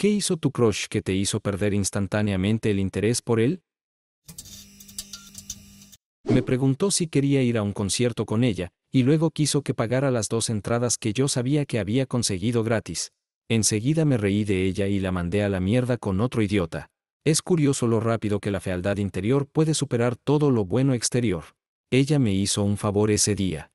¿Qué hizo tu crush que te hizo perder instantáneamente el interés por él? Me preguntó si quería ir a un concierto con ella, y luego quiso que pagara las dos entradas que yo sabía que había conseguido gratis. Enseguida me reí de ella y la mandé a la mierda con otro idiota. Es curioso lo rápido que la fealdad interior puede superar todo lo bueno exterior. Ella me hizo un favor ese día.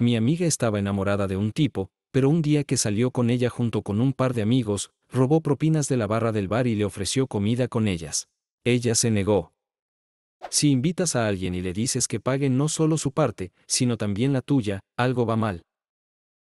Mi amiga estaba enamorada de un tipo, pero un día que salió con ella junto con un par de amigos, robó propinas de la barra del bar y le ofreció comida con ellas. Ella se negó. Si invitas a alguien y le dices que pague no solo su parte, sino también la tuya, algo va mal.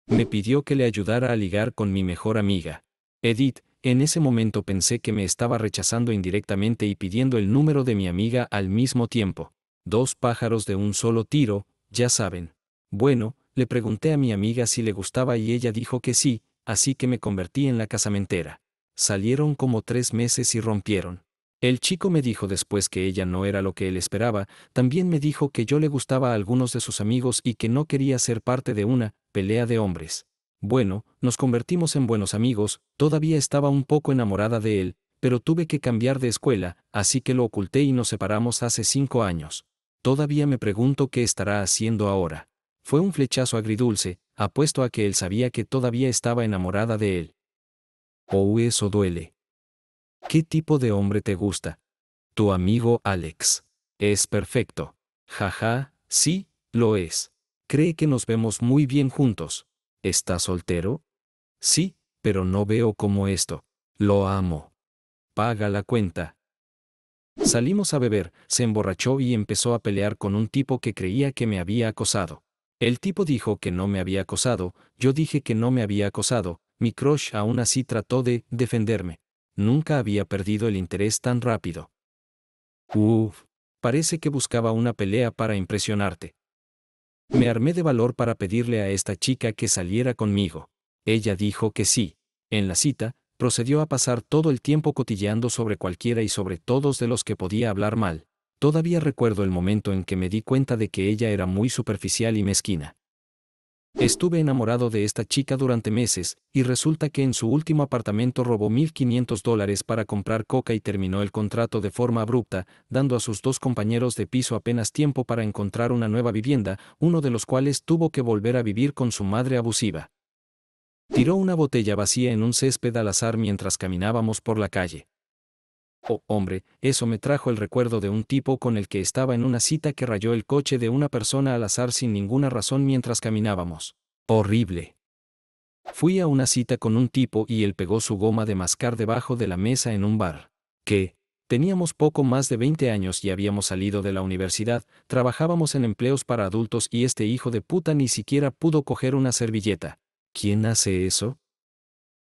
Me pidió que le ayudara a ligar con mi mejor amiga. Edith, en ese momento pensé que me estaba rechazando indirectamente y pidiendo el número de mi amiga al mismo tiempo. Dos pájaros de un solo tiro, ya saben. Bueno, le pregunté a mi amiga si le gustaba y ella dijo que sí, así que me convertí en la casamentera. Salieron como tres meses y rompieron. El chico me dijo después que ella no era lo que él esperaba, también me dijo que yo le gustaba a algunos de sus amigos y que no quería ser parte de una pelea de hombres. Bueno, nos convertimos en buenos amigos, todavía estaba un poco enamorada de él, pero tuve que cambiar de escuela, así que lo oculté y nos separamos hace cinco años. Todavía me pregunto qué estará haciendo ahora. Fue un flechazo agridulce, apuesto a que él sabía que todavía estaba enamorada de él. Oh, eso duele. ¿Qué tipo de hombre te gusta? Tu amigo Alex. Es perfecto. Jaja, sí, lo es. Cree que nos vemos muy bien juntos. ¿Estás soltero? Sí, pero no veo como esto. Lo amo. Paga la cuenta. Salimos a beber, se emborrachó y empezó a pelear con un tipo que creía que me había acosado. El tipo dijo que no me había acosado, yo dije que no me había acosado, mi crush aún así trató de defenderme. Nunca había perdido el interés tan rápido. Uf, parece que buscaba una pelea para impresionarte. Me armé de valor para pedirle a esta chica que saliera conmigo. Ella dijo que sí. En la cita, procedió a pasar todo el tiempo cotilleando sobre cualquiera y sobre todos de los que podía hablar mal. Todavía recuerdo el momento en que me di cuenta de que ella era muy superficial y mezquina. Estuve enamorado de esta chica durante meses, y resulta que en su último apartamento robó 1.500 dólares para comprar coca y terminó el contrato de forma abrupta, dando a sus dos compañeros de piso apenas tiempo para encontrar una nueva vivienda, uno de los cuales tuvo que volver a vivir con su madre abusiva. Tiró una botella vacía en un césped al azar mientras caminábamos por la calle. Oh, hombre, eso me trajo el recuerdo de un tipo con el que estaba en una cita que rayó el coche de una persona al azar sin ninguna razón mientras caminábamos. Horrible. Fui a una cita con un tipo y él pegó su goma de mascar debajo de la mesa en un bar. Que, Teníamos poco más de 20 años y habíamos salido de la universidad, trabajábamos en empleos para adultos y este hijo de puta ni siquiera pudo coger una servilleta. ¿Quién hace eso?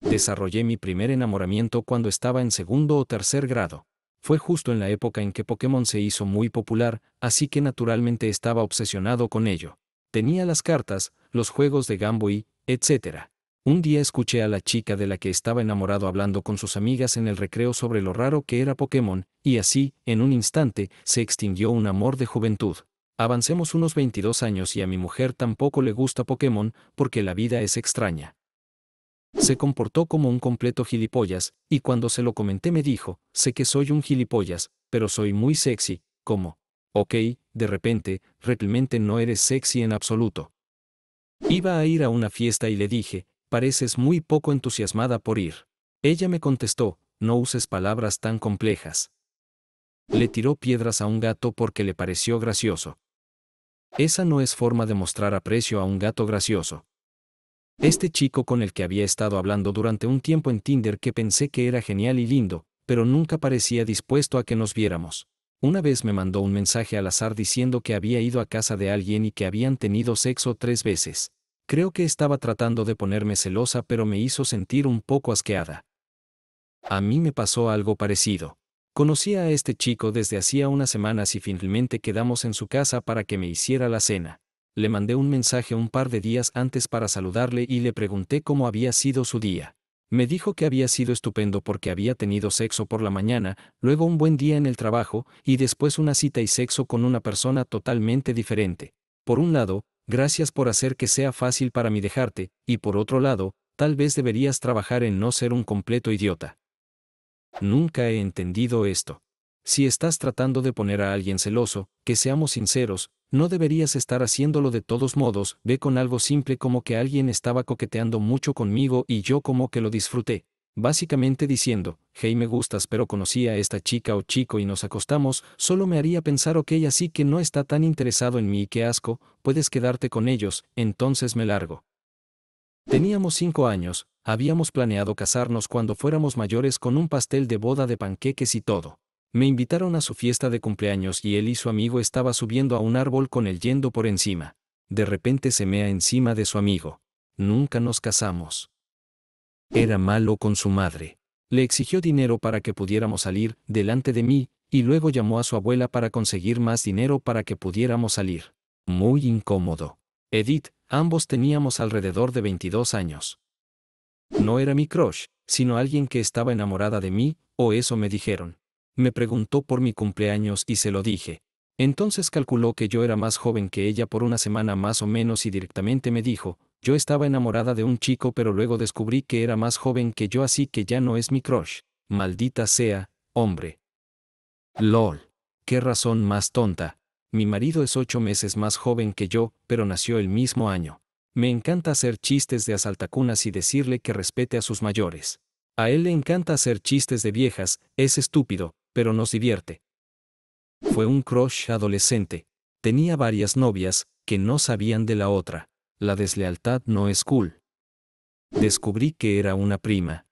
Desarrollé mi primer enamoramiento cuando estaba en segundo o tercer grado. Fue justo en la época en que Pokémon se hizo muy popular, así que naturalmente estaba obsesionado con ello. Tenía las cartas, los juegos de Gamboy, etc. Un día escuché a la chica de la que estaba enamorado hablando con sus amigas en el recreo sobre lo raro que era Pokémon, y así, en un instante, se extinguió un amor de juventud. Avancemos unos 22 años y a mi mujer tampoco le gusta Pokémon porque la vida es extraña. Se comportó como un completo gilipollas, y cuando se lo comenté me dijo, sé que soy un gilipollas, pero soy muy sexy, como, ok, de repente, realmente no eres sexy en absoluto. Iba a ir a una fiesta y le dije, pareces muy poco entusiasmada por ir. Ella me contestó, no uses palabras tan complejas. Le tiró piedras a un gato porque le pareció gracioso. Esa no es forma de mostrar aprecio a un gato gracioso. Este chico con el que había estado hablando durante un tiempo en Tinder que pensé que era genial y lindo, pero nunca parecía dispuesto a que nos viéramos. Una vez me mandó un mensaje al azar diciendo que había ido a casa de alguien y que habían tenido sexo tres veces. Creo que estaba tratando de ponerme celosa pero me hizo sentir un poco asqueada. A mí me pasó algo parecido. Conocí a este chico desde hacía unas semanas y finalmente quedamos en su casa para que me hiciera la cena le mandé un mensaje un par de días antes para saludarle y le pregunté cómo había sido su día. Me dijo que había sido estupendo porque había tenido sexo por la mañana, luego un buen día en el trabajo, y después una cita y sexo con una persona totalmente diferente. Por un lado, gracias por hacer que sea fácil para mí dejarte, y por otro lado, tal vez deberías trabajar en no ser un completo idiota. Nunca he entendido esto. Si estás tratando de poner a alguien celoso, que seamos sinceros, no deberías estar haciéndolo de todos modos, ve con algo simple como que alguien estaba coqueteando mucho conmigo y yo como que lo disfruté, básicamente diciendo, hey me gustas pero conocí a esta chica o chico y nos acostamos, solo me haría pensar ok así que no está tan interesado en mí y qué asco, puedes quedarte con ellos, entonces me largo. Teníamos cinco años, habíamos planeado casarnos cuando fuéramos mayores con un pastel de boda de panqueques y todo. Me invitaron a su fiesta de cumpleaños y él y su amigo estaba subiendo a un árbol con el yendo por encima. De repente se mea encima de su amigo. Nunca nos casamos. Era malo con su madre. Le exigió dinero para que pudiéramos salir delante de mí, y luego llamó a su abuela para conseguir más dinero para que pudiéramos salir. Muy incómodo. Edith, ambos teníamos alrededor de 22 años. No era mi crush, sino alguien que estaba enamorada de mí, o eso me dijeron me preguntó por mi cumpleaños y se lo dije. Entonces calculó que yo era más joven que ella por una semana más o menos y directamente me dijo, yo estaba enamorada de un chico pero luego descubrí que era más joven que yo así que ya no es mi crush. Maldita sea, hombre. LOL. Qué razón más tonta. Mi marido es ocho meses más joven que yo, pero nació el mismo año. Me encanta hacer chistes de asaltacunas y decirle que respete a sus mayores. A él le encanta hacer chistes de viejas, es estúpido, pero nos divierte. Fue un crush adolescente. Tenía varias novias, que no sabían de la otra. La deslealtad no es cool. Descubrí que era una prima.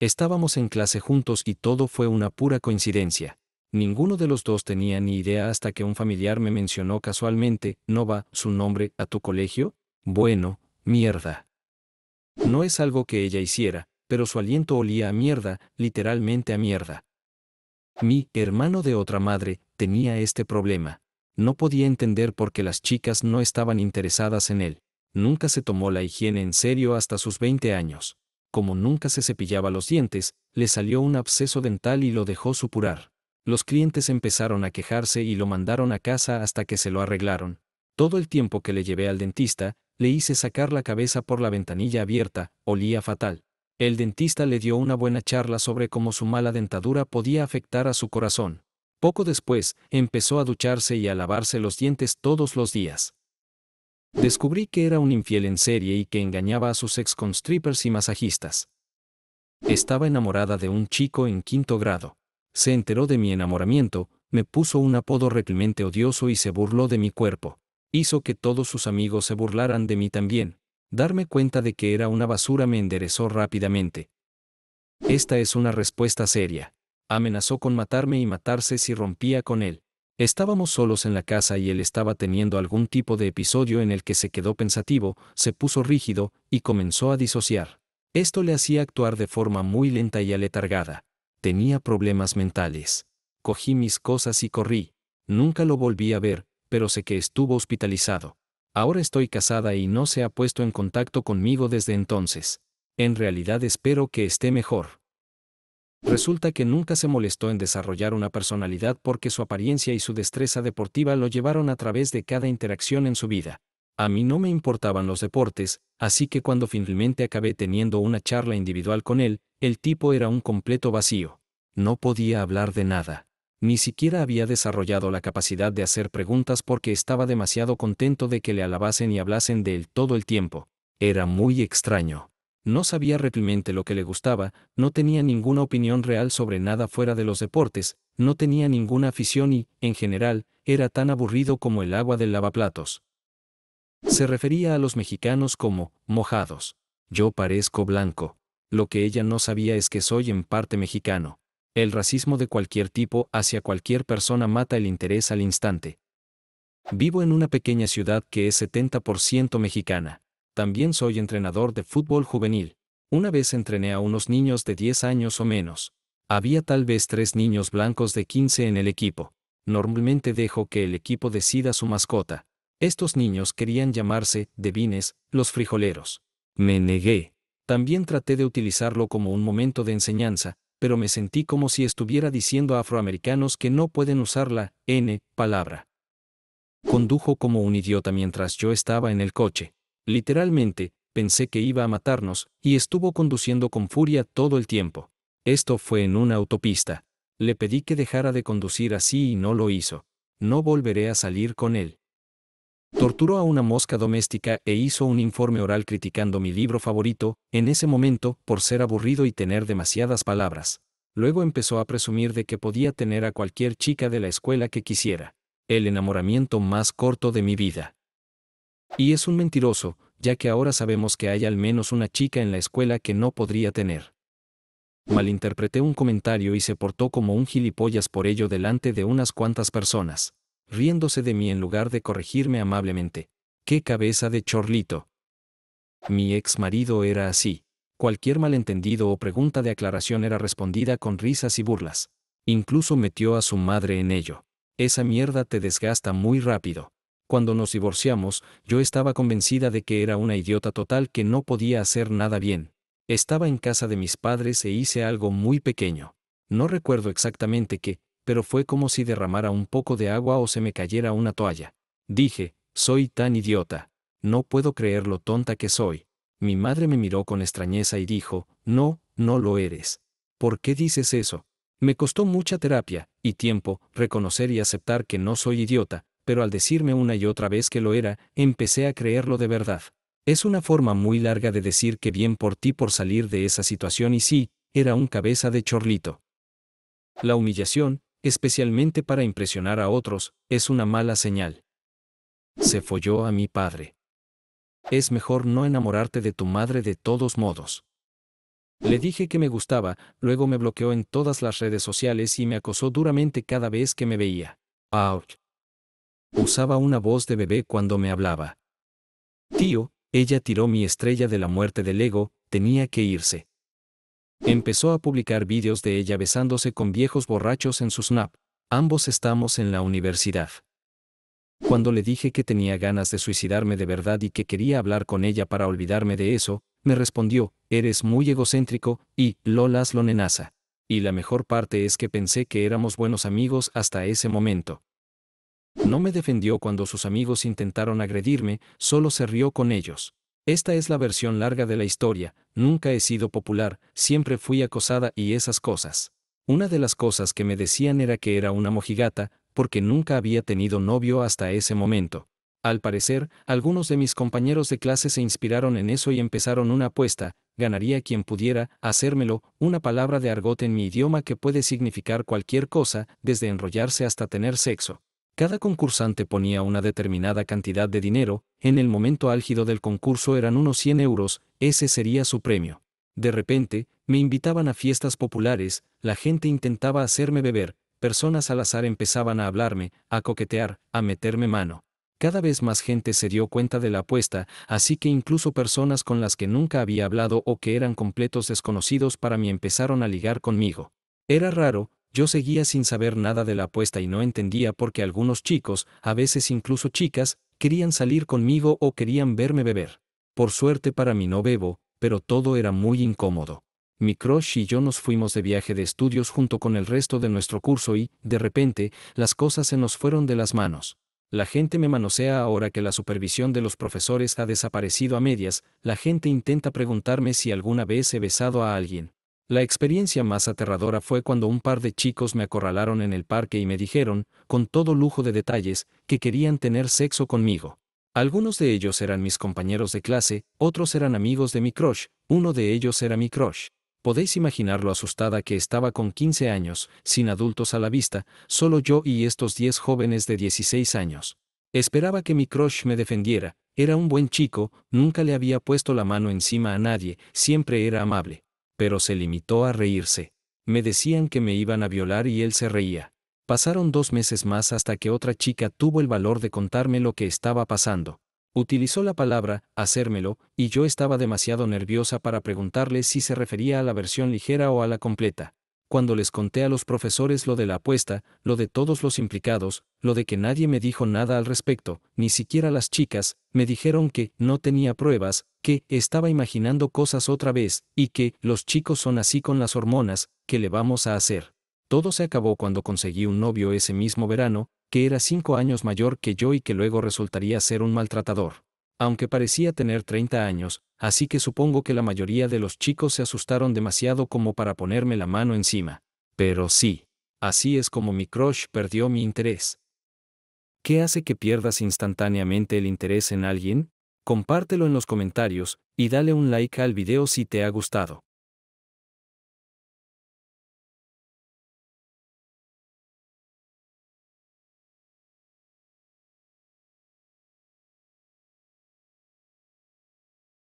Estábamos en clase juntos y todo fue una pura coincidencia. Ninguno de los dos tenía ni idea hasta que un familiar me mencionó casualmente, ¿no va su nombre a tu colegio? Bueno, mierda. No es algo que ella hiciera, pero su aliento olía a mierda, literalmente a mierda. Mi hermano de otra madre tenía este problema. No podía entender por qué las chicas no estaban interesadas en él. Nunca se tomó la higiene en serio hasta sus 20 años. Como nunca se cepillaba los dientes, le salió un absceso dental y lo dejó supurar. Los clientes empezaron a quejarse y lo mandaron a casa hasta que se lo arreglaron. Todo el tiempo que le llevé al dentista, le hice sacar la cabeza por la ventanilla abierta, olía fatal. El dentista le dio una buena charla sobre cómo su mala dentadura podía afectar a su corazón. Poco después, empezó a ducharse y a lavarse los dientes todos los días. Descubrí que era un infiel en serie y que engañaba a sus ex constrippers y masajistas. Estaba enamorada de un chico en quinto grado. Se enteró de mi enamoramiento, me puso un apodo reprimente odioso y se burló de mi cuerpo. Hizo que todos sus amigos se burlaran de mí también. Darme cuenta de que era una basura me enderezó rápidamente. Esta es una respuesta seria. Amenazó con matarme y matarse si rompía con él. Estábamos solos en la casa y él estaba teniendo algún tipo de episodio en el que se quedó pensativo, se puso rígido y comenzó a disociar. Esto le hacía actuar de forma muy lenta y aletargada. Tenía problemas mentales. Cogí mis cosas y corrí. Nunca lo volví a ver, pero sé que estuvo hospitalizado. Ahora estoy casada y no se ha puesto en contacto conmigo desde entonces. En realidad espero que esté mejor. Resulta que nunca se molestó en desarrollar una personalidad porque su apariencia y su destreza deportiva lo llevaron a través de cada interacción en su vida. A mí no me importaban los deportes, así que cuando finalmente acabé teniendo una charla individual con él, el tipo era un completo vacío. No podía hablar de nada. Ni siquiera había desarrollado la capacidad de hacer preguntas porque estaba demasiado contento de que le alabasen y hablasen de él todo el tiempo. Era muy extraño. No sabía realmente lo que le gustaba, no tenía ninguna opinión real sobre nada fuera de los deportes, no tenía ninguna afición y, en general, era tan aburrido como el agua del lavaplatos. Se refería a los mexicanos como mojados. Yo parezco blanco. Lo que ella no sabía es que soy en parte mexicano. El racismo de cualquier tipo hacia cualquier persona mata el interés al instante. Vivo en una pequeña ciudad que es 70% mexicana. También soy entrenador de fútbol juvenil. Una vez entrené a unos niños de 10 años o menos. Había tal vez tres niños blancos de 15 en el equipo. Normalmente dejo que el equipo decida su mascota. Estos niños querían llamarse, devines, los frijoleros. Me negué. También traté de utilizarlo como un momento de enseñanza, pero me sentí como si estuviera diciendo a afroamericanos que no pueden usar la N palabra. Condujo como un idiota mientras yo estaba en el coche. Literalmente, pensé que iba a matarnos, y estuvo conduciendo con furia todo el tiempo. Esto fue en una autopista. Le pedí que dejara de conducir así y no lo hizo. No volveré a salir con él. Torturó a una mosca doméstica e hizo un informe oral criticando mi libro favorito, en ese momento, por ser aburrido y tener demasiadas palabras. Luego empezó a presumir de que podía tener a cualquier chica de la escuela que quisiera. El enamoramiento más corto de mi vida. Y es un mentiroso, ya que ahora sabemos que hay al menos una chica en la escuela que no podría tener. Malinterpreté un comentario y se portó como un gilipollas por ello delante de unas cuantas personas riéndose de mí en lugar de corregirme amablemente. ¡Qué cabeza de chorlito! Mi ex marido era así. Cualquier malentendido o pregunta de aclaración era respondida con risas y burlas. Incluso metió a su madre en ello. Esa mierda te desgasta muy rápido. Cuando nos divorciamos, yo estaba convencida de que era una idiota total que no podía hacer nada bien. Estaba en casa de mis padres e hice algo muy pequeño. No recuerdo exactamente qué, pero fue como si derramara un poco de agua o se me cayera una toalla. Dije, soy tan idiota. No puedo creer lo tonta que soy. Mi madre me miró con extrañeza y dijo, no, no lo eres. ¿Por qué dices eso? Me costó mucha terapia y tiempo reconocer y aceptar que no soy idiota, pero al decirme una y otra vez que lo era, empecé a creerlo de verdad. Es una forma muy larga de decir que bien por ti por salir de esa situación y sí, era un cabeza de chorlito. La humillación, especialmente para impresionar a otros, es una mala señal. Se folló a mi padre. Es mejor no enamorarte de tu madre de todos modos. Le dije que me gustaba, luego me bloqueó en todas las redes sociales y me acosó duramente cada vez que me veía. ¡Auch! Usaba una voz de bebé cuando me hablaba. Tío, ella tiró mi estrella de la muerte del ego, tenía que irse. Empezó a publicar vídeos de ella besándose con viejos borrachos en su snap. Ambos estamos en la universidad. Cuando le dije que tenía ganas de suicidarme de verdad y que quería hablar con ella para olvidarme de eso, me respondió, eres muy egocéntrico, y lolas lo nenaza. Y la mejor parte es que pensé que éramos buenos amigos hasta ese momento. No me defendió cuando sus amigos intentaron agredirme, solo se rió con ellos. Esta es la versión larga de la historia, nunca he sido popular, siempre fui acosada y esas cosas. Una de las cosas que me decían era que era una mojigata, porque nunca había tenido novio hasta ese momento. Al parecer, algunos de mis compañeros de clase se inspiraron en eso y empezaron una apuesta, ganaría quien pudiera, hacérmelo, una palabra de argot en mi idioma que puede significar cualquier cosa, desde enrollarse hasta tener sexo. Cada concursante ponía una determinada cantidad de dinero, en el momento álgido del concurso eran unos 100 euros, ese sería su premio. De repente, me invitaban a fiestas populares, la gente intentaba hacerme beber, personas al azar empezaban a hablarme, a coquetear, a meterme mano. Cada vez más gente se dio cuenta de la apuesta, así que incluso personas con las que nunca había hablado o que eran completos desconocidos para mí empezaron a ligar conmigo. Era raro, yo seguía sin saber nada de la apuesta y no entendía por qué algunos chicos, a veces incluso chicas, querían salir conmigo o querían verme beber. Por suerte para mí no bebo, pero todo era muy incómodo. Mi crush y yo nos fuimos de viaje de estudios junto con el resto de nuestro curso y, de repente, las cosas se nos fueron de las manos. La gente me manosea ahora que la supervisión de los profesores ha desaparecido a medias, la gente intenta preguntarme si alguna vez he besado a alguien. La experiencia más aterradora fue cuando un par de chicos me acorralaron en el parque y me dijeron, con todo lujo de detalles, que querían tener sexo conmigo. Algunos de ellos eran mis compañeros de clase, otros eran amigos de mi crush, uno de ellos era mi crush. Podéis imaginar lo asustada que estaba con 15 años, sin adultos a la vista, solo yo y estos 10 jóvenes de 16 años. Esperaba que mi crush me defendiera, era un buen chico, nunca le había puesto la mano encima a nadie, siempre era amable pero se limitó a reírse. Me decían que me iban a violar y él se reía. Pasaron dos meses más hasta que otra chica tuvo el valor de contarme lo que estaba pasando. Utilizó la palabra, hacérmelo, y yo estaba demasiado nerviosa para preguntarle si se refería a la versión ligera o a la completa cuando les conté a los profesores lo de la apuesta, lo de todos los implicados, lo de que nadie me dijo nada al respecto, ni siquiera las chicas, me dijeron que no tenía pruebas, que estaba imaginando cosas otra vez, y que los chicos son así con las hormonas, que le vamos a hacer. Todo se acabó cuando conseguí un novio ese mismo verano, que era cinco años mayor que yo y que luego resultaría ser un maltratador aunque parecía tener 30 años, así que supongo que la mayoría de los chicos se asustaron demasiado como para ponerme la mano encima. Pero sí, así es como mi crush perdió mi interés. ¿Qué hace que pierdas instantáneamente el interés en alguien? Compártelo en los comentarios y dale un like al video si te ha gustado.